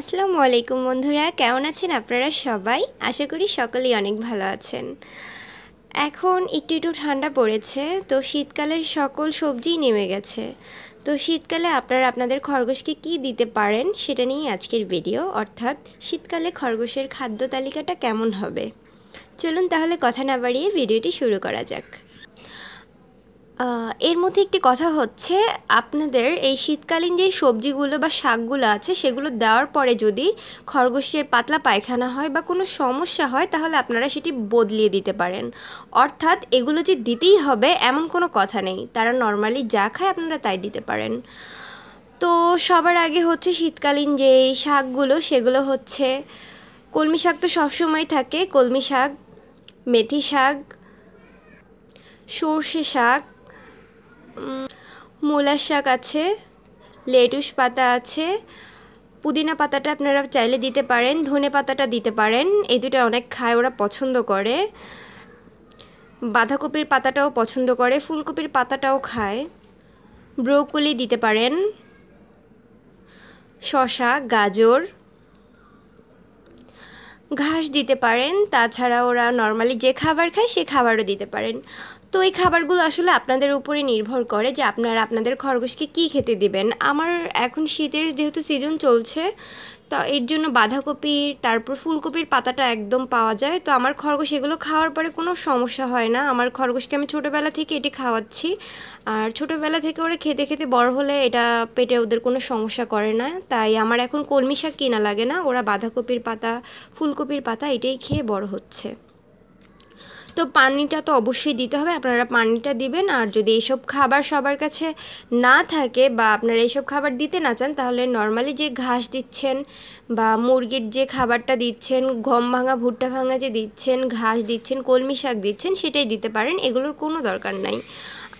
আসসালামু আলাইকুম বন্ধুরা কেমন আছেন আপনারা সবাই আশা করি সকলেই অনেক ভালো আছেন এখন একটু একটু ঠান্ডা পড়েছে তো শীতকালে সকল সবজিই নেমে গেছে তো শীতকালে আপনারা আপনাদের খরগোশকে কি দিতে পারেন সেটা নিয়েই আজকের ভিডিও অর্থাৎ শীতকালে খরগোশের খাদ্য তালিকাটা কেমন হবে চলুন তাহলে কথা না বাড়িয়ে ভিডিওটি শুরু করা যাক এর মধ্যে একটি কথা হচ্ছে আপনাদের এই শীতকালীন যে সবজিগুলো বা শাকগুলো আছে সেগুলো দেওয়ার পরে যদি খরগোশের পাতলা পায়খানা হয় বা কোনো সমস্যা হয় তাহলে আপনারা সেটি বদলিয়ে দিতে পারেন অর্থাৎ এগুলো যে দিতেই হবে এমন কোনো কথা নেই তারা নর্মালি যা খায় আপনারা তাই দিতে পারেন তো সবার আগে হচ্ছে শীতকালীন যে শাকগুলো সেগুলো হচ্ছে কলমি শাক তো সবসময় থাকে কলমি শাক মেথি শাক সর্ষে শাক মূলা শাক আছে লেটুস পাতা আছে পুদিনা পাতাটা আপনারা চাইলে দিতে পারেন ধনে পাতাটা দিতে পারেন এই দুটা অনেক খায় ওরা পছন্দ করে বাঁধাকপির পাতাটাও পছন্দ করে ফুলকপির পাতাটাও খায় ব্রোকলি দিতে পারেন শশা গাজর ঘাস দিতে পারেন তাছাড়া ওরা নর্মালি যে খাবার খায় সে খাবারও দিতে পারেন তো এই খাবারগুলো আসলে আপনাদের উপরে নির্ভর করে যে আপনারা আপনাদের খরগোশকে কি খেতে দিবেন আমার এখন শীতের যেহেতু সিজন চলছে তো এর জন্য বাঁধাকপির তারপর ফুলকপির পাতাটা একদম পাওয়া যায় তো আমার খরগোশ এগুলো খাওয়ার পরে কোনো সমস্যা হয় না আমার খরগোশকে আমি ছোটোবেলা থেকে এটি খাওয়াচ্ছি আর ছোটোবেলা থেকে ওরা খেতে খেতে বড় হলে এটা পেটে ওদের কোনো সমস্যা করে না তাই আমার এখন কলমি শাক কেনা লাগে না ওরা বাঁধাকপির পাতা ফুলকপির পাতা এটাই খেয়ে বড় হচ্ছে তো পানিটা তো অবশ্যই দিতে হবে আপনারা পানিটা দিবেন আর যদি এইসব খাবার সবার কাছে না থাকে বা আপনারা এইসব খাবার দিতে না চান তাহলে নর্মালি যে ঘাস দিচ্ছেন বা মুরগির যে খাবারটা দিচ্ছেন গম ভাঙা ভুট্টা ভাঙা যে দিচ্ছেন ঘাস দিচ্ছেন কলমি শাক দিচ্ছেন সেটাই দিতে পারেন এগুলোর কোনো দরকার নাই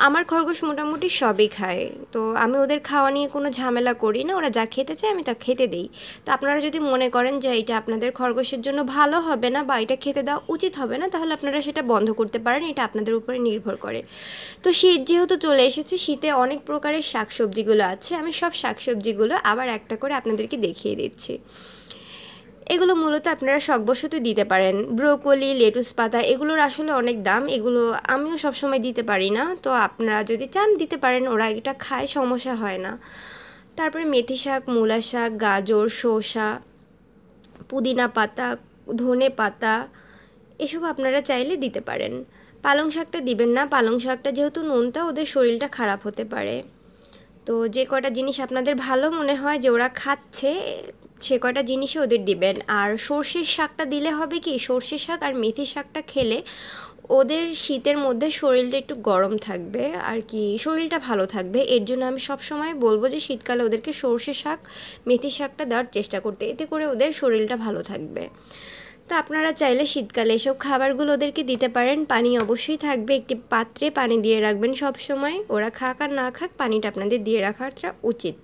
আমার খরগোশ মোটামুটি সবই খায় তো আমি ওদের খাওয়া নিয়ে কোনো ঝামেলা করি না ওরা যা খেতে চায় আমি তা খেতে দিই তো আপনারা যদি মনে করেন যে এটা আপনাদের খরগোশের জন্য ভালো হবে না বা এটা খেতে দেওয়া উচিত হবে না তাহলে আপনারা সেটা বন্ধ করতে পারেন এটা আপনাদের উপরে নির্ভর করে তো শীত যেহেতু চলে এসেছে শীতে অনেক প্রকারের শাকসবজিগুলো আছে আমি সব শাকসবজিগুলো আবার একটা করে আপনাদেরকে দেখিয়ে দিচ্ছি এগুলো মূলত আপনারা শখবশত দিতে পারেন ব্রোকলি লেটুস পাতা এগুলোর আসলে অনেক দাম এগুলো আমিও সবসময় দিতে পারি না তো আপনারা যদি চান দিতে পারেন ওরা এটা খায় সমস্যা হয় না তারপরে মেথি শাক মূলা শাক গাজর শসা পুদিনা পাতা ধনে পাতা এসব আপনারা চাইলে দিতে পারেন পালং শাকটা দিবেন না পালং শাকটা যেহেতু নুনটা ওদের শরীরটা খারাপ হতে পারে তো যে কটা জিনিস আপনাদের ভালো মনে হয় যে ওরা খাচ্ছে সে কয়টা জিনিসই ওদের দিবেন আর সর্ষের শাকটা দিলে হবে কি সর্ষে শাক আর মেথি শাকটা খেলে ওদের শীতের মধ্যে শরীরটা একটু গরম থাকবে আর কি শরীরটা ভালো থাকবে এর জন্য আমি সব সময় বলবো যে শীতকালে ওদেরকে সর্ষে শাক মেথি শাকটা দেওয়ার চেষ্টা করতে এতে করে ওদের শরীরটা ভালো থাকবে তো আপনারা চাইলে শীতকালে এসব খাবারগুলো ওদেরকে দিতে পারেন পানি অবশ্যই থাকবে একটি পাত্রে পানি দিয়ে রাখবেন সব সময় ওরা খাক আর না খাক পানিটা আপনাদের দিয়ে রাখাটা উচিত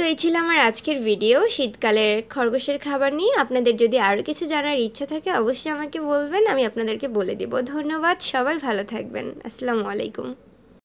তো এই ছিল আমার আজকের ভিডিও শীতকালের খরগোশের খাবার নিয়ে আপনাদের যদি আরও কিছু জানার ইচ্ছা থাকে অবশ্যই আমাকে বলবেন আমি আপনাদেরকে বলে দিব ধন্যবাদ সবাই ভালো থাকবেন আসসালামু আলাইকুম